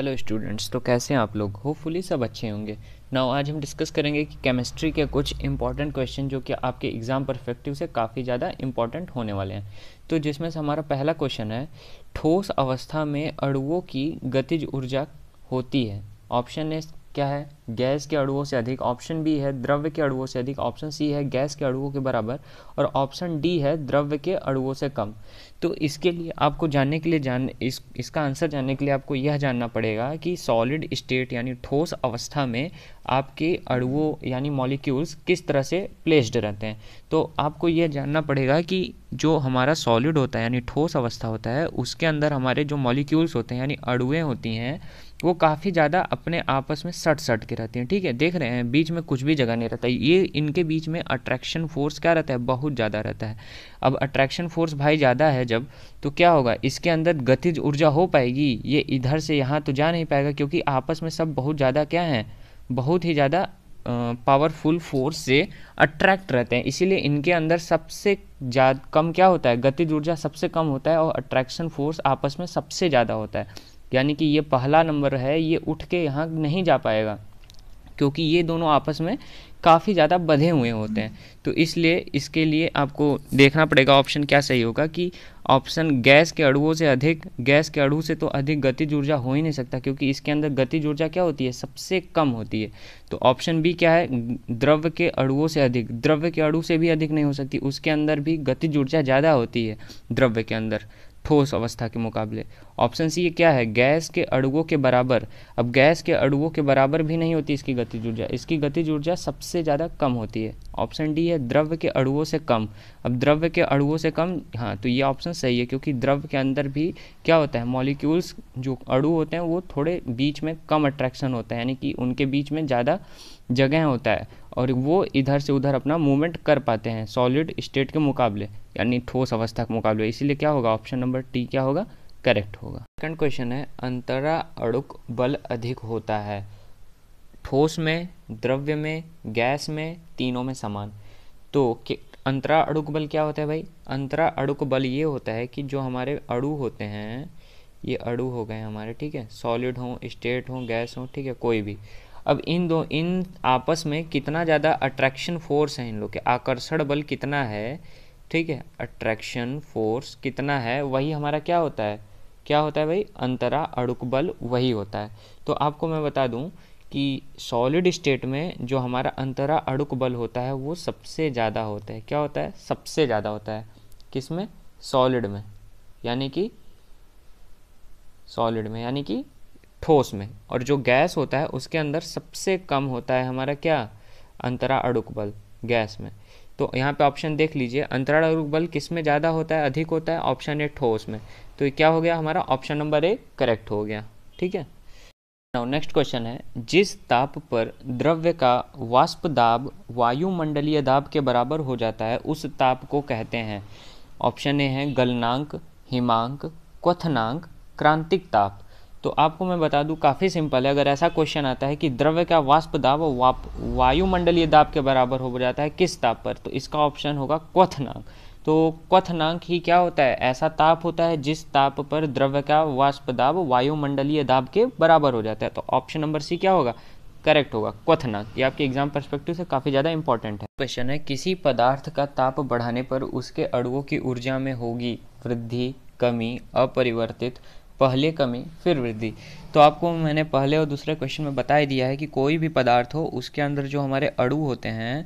hello students तो कैसे हैं आप लोग होपफुली सब अच्छे होंगे नाउ आज हम डिस्कस करेंगे कि केमिस्ट्री के कुछ इंपॉर्टेंट क्वेश्चन जो कि आपके एग्ज़ाम परफेक्टिव से काफ़ी ज़्यादा इंपॉर्टेंट होने वाले हैं तो जिसमें से हमारा पहला क्वेश्चन है ठोस अवस्था में अड़ुओं की गतिज ऊर्जा होती है ऑप्शन है क्या है गैस के अड़ुओं से अधिक ऑप्शन बी है द्रव्य के अड़ुओं से अधिक ऑप्शन सी है गैस के अड़ुओं के बराबर और ऑप्शन डी है द्रव्य के अड़ुओं से कम तो इसके लिए आपको जानने के लिए जान इस इसका आंसर जानने के लिए आपको यह जानना पड़ेगा कि सॉलिड स्टेट यानी ठोस अवस्था में आपके अड़ुओं यानी मॉलिक्यूल्स किस तरह से प्लेस्ड रहते हैं तो आपको यह जानना पड़ेगा कि जो हमारा सॉलिड होता है यानी ठोस अवस्था होता है उसके अंदर हमारे जो मॉलिक्यूल्स होते हैं यानी अड़ुएँ होती हैं वो काफ़ी ज़्यादा अपने आपस में सट सट के रहती हैं ठीक है देख रहे हैं बीच में कुछ भी जगह नहीं रहता ये इनके बीच में अट्रैक्शन फोर्स क्या रहता है बहुत ज़्यादा रहता है अब अट्रैक्शन फोर्स भाई ज़्यादा है जब तो क्या होगा इसके अंदर गतिज ऊर्जा हो पाएगी ये इधर से यहाँ तो जा नहीं पाएगा क्योंकि आपस में सब बहुत ज़्यादा क्या हैं बहुत ही ज़्यादा पावरफुल फोर्स से अट्रैक्ट रहते हैं इसीलिए इनके अंदर सबसे ज़्यादा कम क्या होता है गतिज ऊर्जा सबसे कम होता है और अट्रैक्शन फोर्स आपस में सबसे ज़्यादा होता है यानी कि ये पहला नंबर है ये उठ के यहाँ नहीं जा पाएगा क्योंकि ये दोनों आपस में काफ़ी ज़्यादा बधे हुए होते हैं तो इसलिए इसके लिए आपको देखना पड़ेगा ऑप्शन क्या सही होगा कि ऑप्शन गैस के अड़ुओं से अधिक गैस के अड़ू से तो अधिक गति ऊर्जा हो ही नहीं सकता क्योंकि इसके अंदर गति ऊर्जा क्या होती है सबसे कम होती है तो ऑप्शन बी क्या है द्रव्य के अड़ुओं से अधिक द्रव्य के अड़ू से भी अधिक नहीं हो सकती उसके अंदर भी गति ऊर्जा ज़्यादा होती है द्रव्य के अंदर ठोस अवस्था के मुकाबले ऑप्शन सी ये क्या है गैस के अड़ुओं के बराबर अब गैस के अड़ुओं के बराबर भी नहीं होती इसकी गतिज ऊर्जा इसकी गतिज ऊर्जा सबसे ज़्यादा कम होती है ऑप्शन डी है द्रव्य के अड़ुओं से कम अब द्रव्य के अड़ुओं से कम हाँ तो ये ऑप्शन सही है क्योंकि द्रव्य के अंदर भी क्या होता है मॉलिक्यूल्स जो अड़ु होते हैं वो थोड़े बीच में कम अट्रैक्शन होता है यानी कि उनके बीच में ज़्यादा जगह होता है और वो इधर से उधर अपना मूवमेंट कर पाते हैं सॉलिड स्टेट के मुकाबले यानी ठोस अवस्था के मुकाबले इसीलिए क्या होगा ऑप्शन नंबर टी क्या होगा करेक्ट होगा सेकंड क्वेश्चन है अंतरा अड़ुक बल अधिक होता है ठोस में द्रव्य में गैस में तीनों में समान तो अंतरा अड़ुक बल क्या होता है भाई अंतरा अड़ुक बल ये होता है कि जो हमारे अड़ु होते हैं ये अड़ु हो गए हमारे ठीक है सॉलिड हों स्टेट हों गैस हों ठीक है कोई भी अब इन दो इन आपस में कितना ज़्यादा अट्रैक्शन फोर्स है इन लोग के आकर्षण बल कितना है ठीक है अट्रैक्शन फोर्स कितना है वही हमारा क्या होता है क्या होता है भाई अंतरा अड़ुक बल वही होता है तो आपको मैं बता दूं कि सॉलिड स्टेट में जो हमारा अंतरा अड़ुक बल होता है वो सबसे ज़्यादा होता है क्या होता है सबसे ज़्यादा होता है किस में सॉलिड में यानी कि सॉलिड में यानी कि ठोस में और जो गैस होता है उसके अंदर सबसे कम होता है हमारा क्या अंतरा अड़ुक बल गैस में तो यहाँ पे ऑप्शन देख लीजिए अंतरा अड़ुक बल किस में ज़्यादा होता है अधिक होता है ऑप्शन ए ठोस में तो क्या हो गया हमारा ऑप्शन नंबर ए करेक्ट हो गया ठीक है नाउ नेक्स्ट क्वेश्चन है जिस ताप पर द्रव्य का वाष्प दाब वायुमंडलीय दाब के बराबर हो जाता है उस ताप को कहते हैं ऑप्शन ए है गलनांक हिमांक क्वथनांक क्रांतिक ताप तो आपको मैं बता दूं काफ़ी सिंपल है अगर ऐसा क्वेश्चन आता है कि द्रव्य का वाष्प दाब वायुमंडलीय दाब के बराबर हो जाता है किस ताप पर तो इसका ऑप्शन होगा क्वथनांक तो क्वथनांक ही क्या होता है ऐसा ताप होता है जिस ताप पर द्रव्य का वाष्प दाब वायुमंडलीय दाब के बराबर हो जाता है तो ऑप्शन नंबर सी क्या होगा करेक्ट होगा क्वथनांक ये आपके एग्जाम परस्पेक्टिव से काफ़ी ज़्यादा इंपॉर्टेंट है क्वेश्चन है किसी पदार्थ का ताप बढ़ाने पर उसके अड़ुओं की ऊर्जा में होगी वृद्धि कमी अपरिवर्तित पहले कमी फिर वृद्धि तो आपको मैंने पहले और दूसरे क्वेश्चन में बता दिया है कि कोई भी पदार्थ हो उसके अंदर जो हमारे अड़ू होते हैं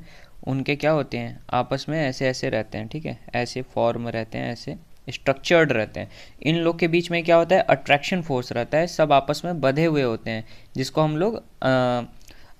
उनके क्या होते हैं आपस में ऐसे ऐसे रहते हैं ठीक है ऐसे फॉर्म रहते हैं ऐसे स्ट्रक्चर्ड रहते हैं इन लोग के बीच में क्या होता है अट्रैक्शन फोर्स रहता है सब आपस में बधे हुए होते हैं जिसको हम लोग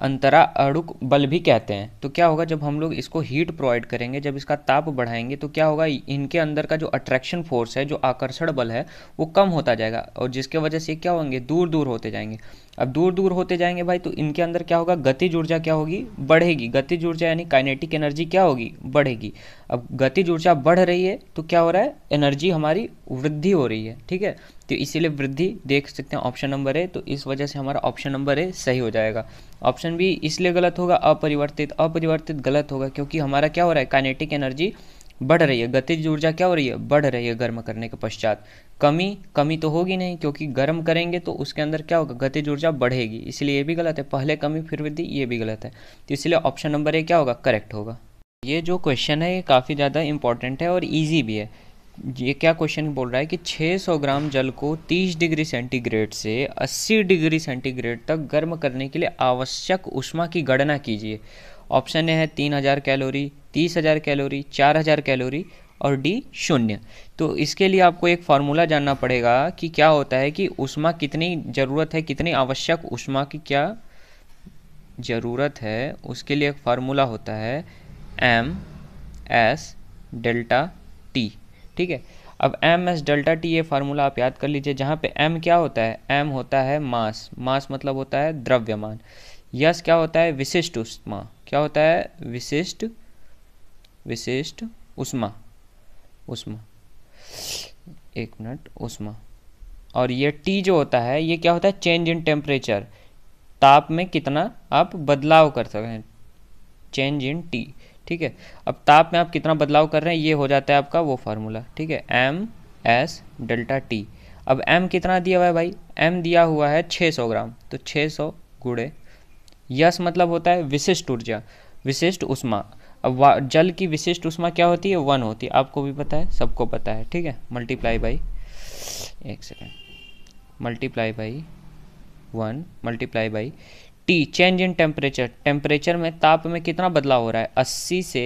अंतरा अड़ुक बल भी कहते हैं तो क्या होगा जब हम लोग इसको हीट प्रोवाइड करेंगे जब इसका ताप बढ़ाएंगे तो क्या होगा इनके अंदर का जो अट्रैक्शन फोर्स है जो आकर्षण बल है वो कम होता जाएगा और जिसके वजह से क्या होंगे दूर दूर होते जाएंगे अब दूर दूर होते जाएंगे भाई तो इनके अंदर क्या होगा गतिज ऊर्जा क्या होगी बढ़ेगी गतिज ऊर्जा यानी काइनेटिक एनर्जी क्या होगी बढ़ेगी अब गतिज ऊर्जा बढ़ रही है तो क्या हो रहा है एनर्जी हमारी वृद्धि हो रही है ठीक है तो इसीलिए वृद्धि देख सकते हैं ऑप्शन नंबर ए तो इस वजह से हमारा ऑप्शन नंबर ए सही हो जाएगा ऑप्शन भी इसलिए गलत होगा अपरिवर्तित अपरिवर्तित गलत होगा क्योंकि हमारा क्या हो रहा है काइनेटिक एनर्जी बढ़ रही है गतिज ऊर्जा क्या हो रही है बढ़ रही है गर्म करने के पश्चात कमी कमी तो होगी नहीं क्योंकि गर्म करेंगे तो उसके अंदर क्या होगा गतिज ऊर्जा बढ़ेगी इसलिए ये भी गलत है पहले कमी फिर वृद्धि ये भी गलत है तो इसलिए ऑप्शन नंबर ए क्या होगा करेक्ट होगा ये जो क्वेश्चन है ये काफ़ी ज़्यादा इंपॉर्टेंट है और ईजी भी है ये क्या क्वेश्चन बोल रहा है कि 600 ग्राम जल को 30 डिग्री सेंटीग्रेड से 80 डिग्री सेंटीग्रेड तक गर्म करने के लिए आवश्यक उष्मा की गणना कीजिए ऑप्शन ए है 3000 कैलोरी 30000 कैलोरी 4000 कैलोरी और डी शून्य तो इसके लिए आपको एक फार्मूला जानना पड़ेगा कि क्या होता है कि उष्मा कितनी ज़रूरत है कितनी आवश्यक उष्मा की क्या ज़रूरत है उसके लिए एक फार्मूला होता है एम एस डेल्टा टी ठीक है अब एम एस डेल्टा टी ये फार्मूला आप याद कर लीजिए जहाँ पे एम क्या होता है एम होता है मास मास मतलब होता है द्रव्यमान यस क्या होता है विशिष्ट उष्मा क्या होता है विशिष्ट विशिष्ट उष्मा उष्मा एक मिनट उष्मा और ये टी जो होता है ये क्या होता है चेंज इन टेम्परेचर ताप में कितना आप बदलाव कर सकते हैं चेंज इन टी ठीक है अब ताप में आप कितना बदलाव कर रहे हैं ये हो जाता है आपका वो फार्मूला ठीक है एम एस डेल्टा टी अब एम कितना दिया हुआ है भाई एम दिया हुआ है 600 ग्राम तो 600 सौ गुड़े यस मतलब होता है विशिष्ट ऊर्जा विशिष्ट उष्मा अब जल की विशिष्ट उष्मा क्या होती है वन होती है आपको भी पता है सबको पता है ठीक है मल्टीप्लाई बाई एक second multiply by one multiply by T change in temperature temperature में ताप में कितना बदलाव हो रहा है अस्सी से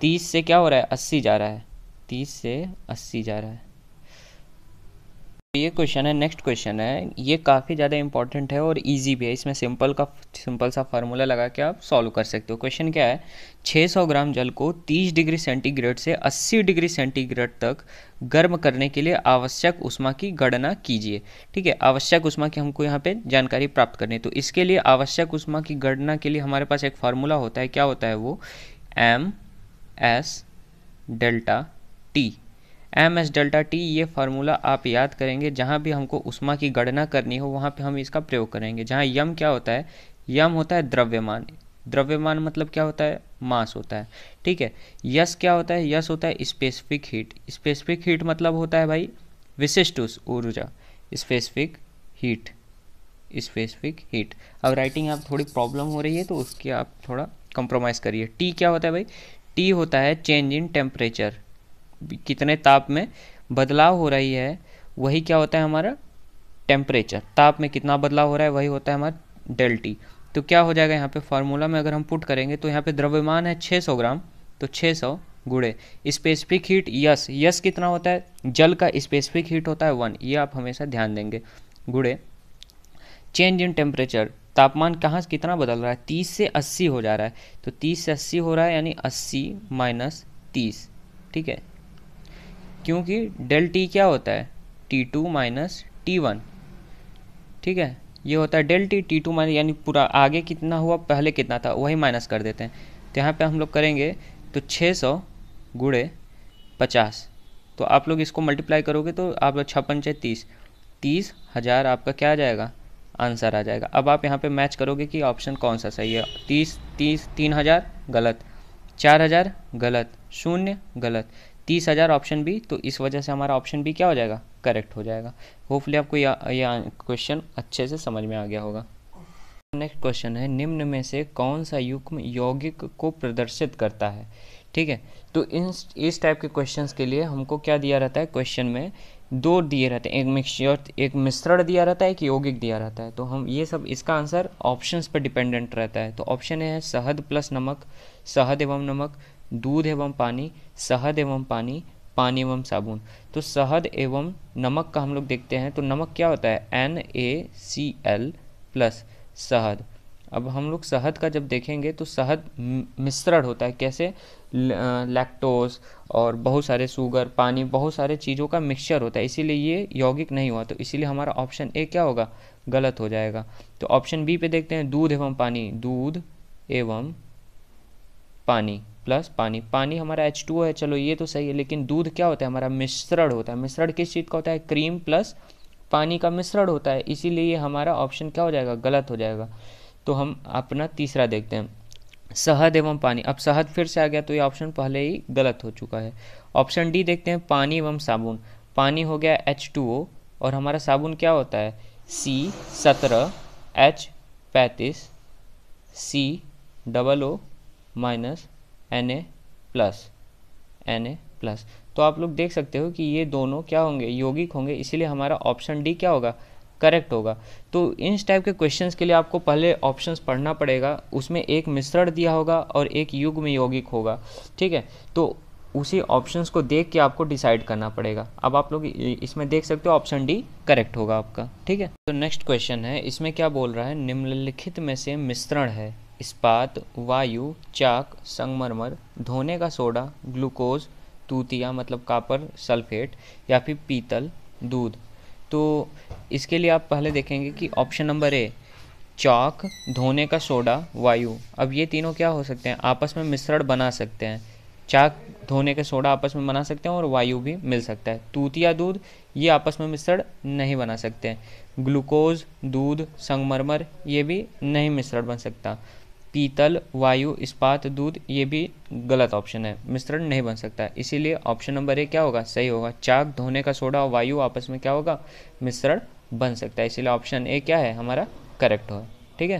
तीस से क्या हो रहा है अस्सी जा रहा है तीस से अस्सी जा रहा है ये क्वेश्चन है नेक्स्ट क्वेश्चन है ये काफ़ी ज़्यादा इंपॉर्टेंट है और इजी भी है इसमें सिंपल का सिंपल सा फार्मूला लगा के आप सॉल्व कर सकते हो क्वेश्चन क्या है 600 ग्राम जल को 30 डिग्री सेंटीग्रेड से 80 डिग्री सेंटीग्रेड तक गर्म करने के लिए आवश्यक उष्मा की गणना कीजिए ठीक है आवश्यक उष्मा की हमको यहाँ पर जानकारी प्राप्त करनी है तो इसके लिए आवश्यक उष्मा की गणना के लिए हमारे पास एक फार्मूला होता है क्या होता है वो M S delta T M S delta T ये फार्मूला आप याद करेंगे जहाँ भी हमको उष्मा की गणना करनी हो वहाँ पे हम इसका प्रयोग करेंगे जहाँ यम क्या होता है यम होता है द्रव्यमान द्रव्यमान मतलब क्या होता है मास होता है ठीक है यस क्या होता है यस होता है स्पेसिफिक हीट स्पेसिफिक हीट मतलब होता है भाई विशिष्ट ऊर्जा स्पेसिफिक हीट स्पेसिफिक हीट अब राइटिंग आप थोड़ी प्रॉब्लम हो रही है तो उसकी आप थोड़ा कंप्रोमाइज़ करिए टी क्या होता है भाई टी होता है चेंज इन टेम्परेचर कितने ताप में बदलाव हो रही है वही क्या होता है हमारा टेम्परेचर ताप में कितना बदलाव हो रहा है वही होता है हमारा डेल्टी तो क्या हो जाएगा यहाँ पे फार्मूला में अगर हम पुट करेंगे तो यहाँ पे द्रव्यमान है 600 ग्राम तो 600 सौ गुड़े स्पेसिफिक हीट यस यस कितना होता है जल का स्पेसिफिक हीट होता है वन ये आप हमेशा ध्यान देंगे गुड़े चेंज इन टेम्परेचर तापमान कहाँ से कितना बदल रहा है तीस से अस्सी हो जा रहा है तो तीस से अस्सी हो रहा है यानी अस्सी माइनस तीस ठीक है क्योंकि डेल टी क्या होता है T two minus T one ठीक है ये होता है del T T two minus यानी पूरा आगे कितना हुआ पहले कितना था वही माइनस कर देते हैं तो यहाँ पर हम लोग करेंगे तो छः सौ गुड़े पचास तो आप लोग इसको मल्टीप्लाई करोगे तो आप लोग छप्पन छः तीस तीस हज़ार आपका क्या आ जाएगा आंसर आ जाएगा अब आप यहाँ पे मैच करोगे कि ऑप्शन कौन सा सही है तीस तीस तीन हज़ार गलत चार हज़ार गलत शून्य गलत तीस हज़ार ऑप्शन बी तो इस वजह से हमारा ऑप्शन बी क्या हो जाएगा करेक्ट हो जाएगा होपफुली आपको यह क्वेश्चन अच्छे से समझ में आ गया होगा नेक्स्ट क्वेश्चन है निम्न में से कौन सा युग्म यौगिक को प्रदर्शित करता है ठीक है तो इन इस टाइप के क्वेश्चन के लिए हमको क्या दिया रहता है क्वेश्चन में दो दिए रहते हैं एक मिक्सर एक मिश्रण दिया रहता है एक यौगिक दिया रहता है तो हम ये सब इसका आंसर ऑप्शंस पर डिपेंडेंट रहता है तो ऑप्शन ए है शहद प्लस नमक शहद एवं नमक दूध एवं पानी शहद एवं पानी पानी एवं साबुन तो शहद एवं नमक का हम लोग देखते हैं तो नमक क्या होता है N A C L plus शहद अब हम लोग शहद का जब देखेंगे तो शहद मिश्रण होता है कैसे लैक्टोज और बहुत सारे शुगर पानी बहुत सारे चीज़ों का मिक्सचर होता है इसीलिए ये यौगिक नहीं हुआ तो इसीलिए हमारा ऑप्शन ए क्या होगा गलत हो जाएगा तो ऑप्शन बी पे देखते हैं दूध एवं पानी दूध एवं पानी प्लस पानी पानी हमारा एच टू है चलो ये तो सही है लेकिन दूध क्या होता है हमारा मिश्रण होता है मिश्रण किस चीज़ का होता है क्रीम प्लस पानी का मिश्रण होता है इसीलिए हमारा ऑप्शन क्या हो जाएगा गलत हो जाएगा तो हम अपना तीसरा देखते हैं शहद एवं पानी अब शहद फिर से आ गया तो ये ऑप्शन पहले ही गलत हो चुका है ऑप्शन डी देखते हैं पानी एवं साबुन पानी हो गया एच टू ओ और हमारा साबुन क्या होता है सी सत्रह एच पैंतीस C double O minus N A plus N A plus तो आप लोग देख सकते हो कि ये दोनों क्या होंगे यौगिक होंगे इसीलिए हमारा ऑप्शन डी क्या होगा करेक्ट होगा तो इन टाइप के क्वेश्चंस के लिए आपको पहले ऑप्शंस पढ़ना पड़ेगा उसमें एक मिश्रण दिया होगा और एक युग में यौगिक होगा ठीक है तो उसी ऑप्शंस को देख के आपको डिसाइड करना पड़ेगा अब आप लोग इसमें देख सकते हो ऑप्शन डी करेक्ट होगा आपका ठीक है तो नेक्स्ट क्वेश्चन है इसमें क्या बोल रहा है निम्नलिखित में से मिश्रण है इस्पात वायु चाक संगमरमर धोने का सोडा ग्लूकोज तूतिया मतलब कापर सल्फेट या फिर पीतल दूध तो इसके लिए आप पहले देखेंगे कि ऑप्शन नंबर ए चाक धोने का सोडा वायु अब ये तीनों क्या हो सकते हैं आपस में मिश्रण बना सकते हैं चाक धोने का सोडा आपस में बना सकते हैं और वायु भी मिल सकता है तूतिया दूध ये आपस में मिश्रण नहीं बना सकते हैं ग्लूकोज दूध संगमरमर ये भी नहीं मिश्रण बन सकता पीतल वायु इस्पात दूध ये भी गलत ऑप्शन है मिश्रण नहीं बन सकता है इसीलिए ऑप्शन नंबर ए क्या होगा सही होगा चाक धोने का सोडा और वायु आपस में क्या होगा मिश्रण बन सकता है इसीलिए ऑप्शन ए क्या है हमारा करेक्ट हो ठीक है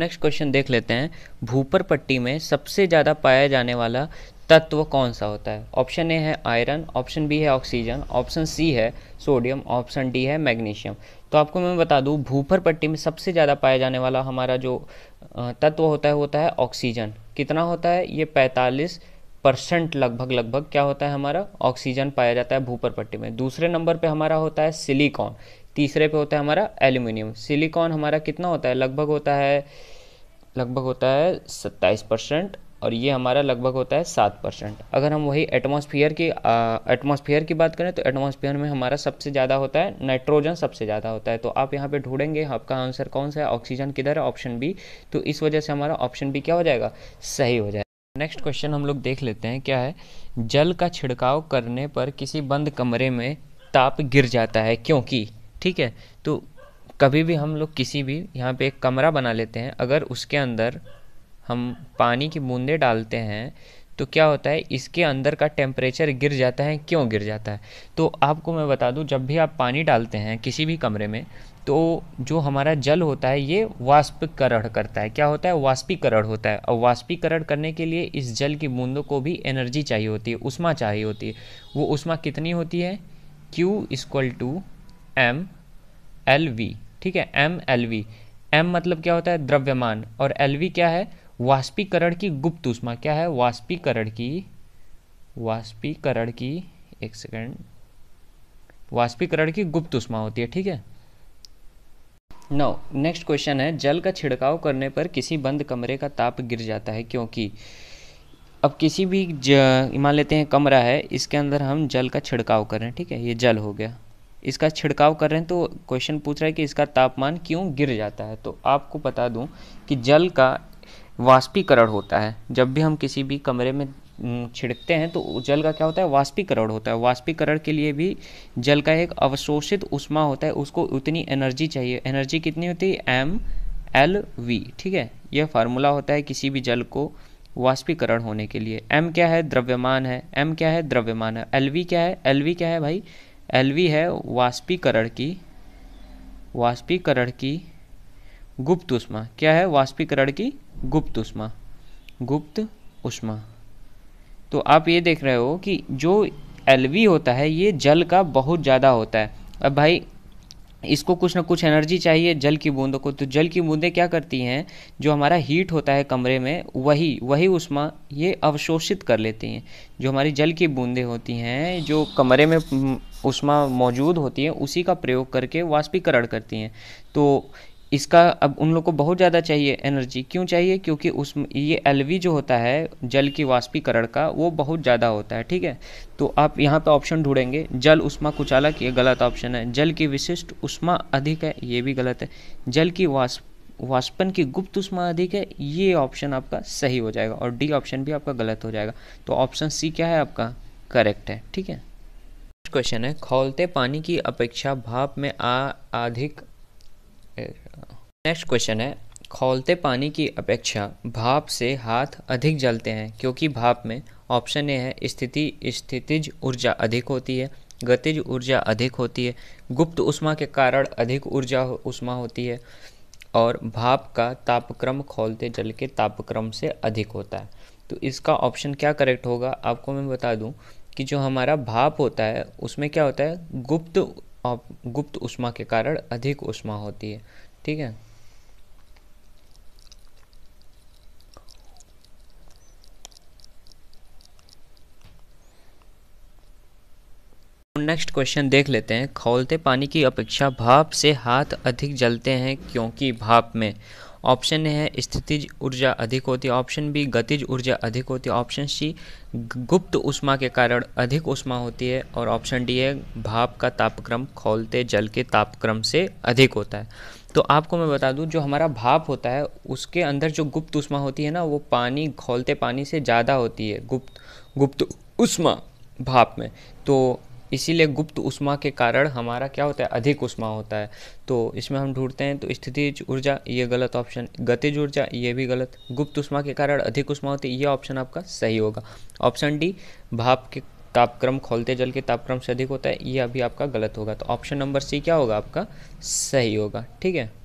नेक्स्ट क्वेश्चन देख लेते हैं भूपर पट्टी में सबसे ज़्यादा पाया जाने वाला तत्व कौन सा होता है ऑप्शन ए है आयरन ऑप्शन बी है ऑक्सीजन ऑप्शन सी है सोडियम ऑप्शन डी है मैग्नीशियम तो आपको मैं बता दूं भूपर पट्टी में सबसे ज़्यादा पाया जाने वाला हमारा जो तत्व होता है होता है ऑक्सीजन कितना होता है ये पैंतालीस परसेंट लगभग लगभग क्या होता है हमारा ऑक्सीजन पाया जाता है भूपर पट्टी में दूसरे नंबर पर हमारा होता है सिलिकॉन तीसरे पे होता है हमारा एल्यूमिनियम सिलिकॉन हमारा कितना होता है लगभग होता है लगभग होता है सत्ताईस परसेंट और ये हमारा लगभग होता है सात परसेंट अगर हम वही एटमॉस्फेयर की एटमॉस्फेयर की बात करें तो एटमॉस्फेयर में हमारा सबसे ज़्यादा होता है नाइट्रोजन सबसे ज़्यादा होता है तो आप यहाँ पे ढूंढेंगे आपका आंसर कौन सा है ऑक्सीजन किधर है ऑप्शन बी तो इस वजह से हमारा ऑप्शन बी क्या हो जाएगा सही हो जाएगा नेक्स्ट क्वेश्चन हम लोग देख लेते हैं क्या है जल का छिड़काव करने पर किसी बंद कमरे में ताप गिर जाता है क्योंकि ठीक है तो कभी भी हम लोग किसी भी यहाँ पे एक कमरा बना लेते हैं अगर उसके अंदर हम पानी की बूंदें डालते हैं तो क्या होता है इसके अंदर का टेम्परेचर गिर जाता है क्यों गिर जाता है तो आपको मैं बता दूं जब भी आप पानी डालते हैं किसी भी कमरे में तो जो हमारा जल होता है ये वाष्पीकरण करता है क्या होता है वाष्पीकरण होता है और वाष्पीकरण करने के लिए इस जल की बूंदों को भी एनर्जी चाहिए होती है उष्मा चाहिए होती है वो उष्मा कितनी होती है Q equal to M L V ठीक है एम एल वी एम मतलब क्या होता है द्रव्यमान और एल वी क्या है वाष्पीकरण की गुप्त ऊष्मा क्या है वाष्पीकरण की वाष्पीकरण की एक सेकेंड वाष्पीकरण की गुप्त उष्मा होती है ठीक है नौ नेक्स्ट क्वेश्चन है जल का छिड़काव करने पर किसी बंद कमरे का ताप गिर जाता है क्योंकि अब किसी भी मान लेते हैं कमरा है इसके अंदर हम जल का छिड़काव कर रहे हैं ठीक है ये जल हो गया इसका छिड़काव कर रहे हैं तो क्वेश्चन पूछ रहा है कि इसका तापमान क्यों गिर जाता है तो आपको बता दूं कि जल का वाष्पीकरण होता है जब भी हम किसी भी कमरे में छिड़कते हैं तो जल का क्या होता है वाष्पीकरण होता है वाष्पीकरण के लिए भी जल का एक अवशोषित उष्मा होता है उसको उतनी एनर्जी चाहिए एनर्जी कितनी होती है एम एल वी ठीक है यह फार्मूला होता है किसी भी जल को वाष्पीकरण होने के लिए एम क्या है द्रव्यमान है एम क्या है द्रव्यमान है एल वी क्या है एल वी क्या है भाई एल वी है वाष्पीकरण की वाष्पीकरण की गुप्त उष्मा क्या है वाष्पीकरण की गुप्त उष्मा गुप्त उष्मा तो आप ये देख रहे हो कि जो एल होता है ये जल का बहुत ज़्यादा होता है अब भाई इसको कुछ ना कुछ एनर्जी चाहिए जल की बूंदों को तो जल की बूंदें क्या करती हैं जो हमारा हीट होता है कमरे में वही वही उष्मा ये अवशोषित कर लेती हैं जो हमारी जल की बूंदें होती हैं जो कमरे में उष्मा मौजूद होती है उसी का प्रयोग करके वाष्पीकरण करती हैं तो इसका अब उन लोग को बहुत ज़्यादा चाहिए एनर्जी क्यों चाहिए क्योंकि उस ये एल जो होता है जल की वाष्पीकरण का वो बहुत ज़्यादा होता है ठीक है तो आप यहाँ पे ऑप्शन ढूंढेंगे जल उष्मा कुचालक ये गलत ऑप्शन है जल की विशिष्ट उष्मा अधिक है ये भी गलत है जल की वाष्प वाष्पन की गुप्त उष्मा अधिक है ये ऑप्शन आपका सही हो जाएगा और डी ऑप्शन भी आपका गलत हो जाएगा तो ऑप्शन सी क्या है आपका करेक्ट है ठीक है क्वेश्चन है खोलते पानी की अपेक्षा भाप में आ अधिक नेक्स्ट क्वेश्चन है खोलते पानी की अपेक्षा भाप से हाथ अधिक जलते हैं क्योंकि भाप में ऑप्शन ए है स्थिति स्थितिज ऊर्जा अधिक होती है गतिज ऊर्जा अधिक होती है गुप्त उष्मा के कारण अधिक ऊर्जा उष्मा होती है और भाप का तापक्रम खोलते जल के तापक्रम से अधिक होता है तो इसका ऑप्शन क्या करेक्ट होगा आपको मैं बता दूं कि जो हमारा भाप होता है उसमें क्या होता है गुप्त और गुप्त उष्मा के कारण अधिक उष्मा होती है ठीक है नेक्स्ट क्वेश्चन देख लेते हैं खौलते पानी की अपेक्षा भाप से हाथ अधिक जलते हैं क्योंकि भाप में ऑप्शन ए है स्थितिज ऊर्जा अधिक होती है ऑप्शन बी गतिज ऊर्जा अधिक होती है ऑप्शन सी गुप्त उष्मा के कारण अधिक उष्मा होती है और ऑप्शन डी है भाप का तापक्रम खोलते जल के तापक्रम से अधिक होता है तो आपको मैं बता दूं जो हमारा भाप होता है उसके अंदर जो गुप्त उष्मा होती है ना वो पानी खोलते पानी से ज़्यादा होती है गुप्त गुप्त उष्मा भाप में तो इसीलिए गुप्त उष्मा के कारण हमारा क्या होता है अधिक उष्मा होता है तो इसमें हम ढूंढते हैं तो स्थिति ऊर्जा ये गलत ऑप्शन गतिज ऊर्जा ये भी गलत गुप्त उष्मा के कारण अधिक उष्मा होती है ये ऑप्शन आपका सही होगा ऑप्शन डी भाप के तापक्रम खोलते जल के तापक्रम से अधिक होता है ये अभी आपका गलत होगा तो ऑप्शन नंबर सी क्या होगा आपका सही होगा ठीक है